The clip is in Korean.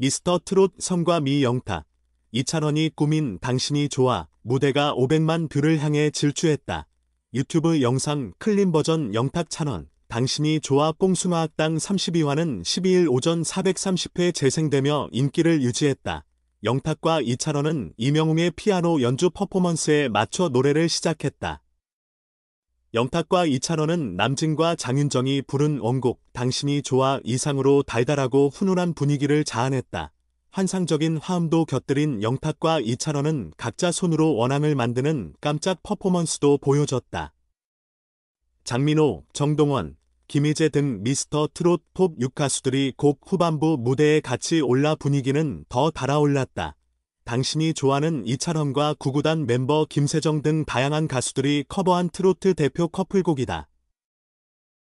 미스터 트롯 성과 미영탁, 이찬원이 꾸민 당신이 좋아 무대가 500만 뷰를 향해 질주했다. 유튜브 영상 클린 버전 영탁 찬원 당신이 좋아 뽕숭아학당 32화는 12일 오전 430회 재생되며 인기를 유지했다. 영탁과 이찬원은 이명웅의 피아노 연주 퍼포먼스에 맞춰 노래를 시작했다. 영탁과 이찬원은 남진과 장윤정이 부른 원곡 당신이 좋아 이상으로 달달하고 훈훈한 분위기를 자아냈다. 환상적인 화음도 곁들인 영탁과 이찬원은 각자 손으로 원앙을 만드는 깜짝 퍼포먼스도 보여줬다. 장민호, 정동원, 김희재 등 미스터 트롯 톱 6가수들이 곡 후반부 무대에 같이 올라 분위기는 더 달아올랐다. 당신이 좋아하는 이찬원과 구구단 멤버 김세정 등 다양한 가수들이 커버한 트로트 대표 커플곡이다.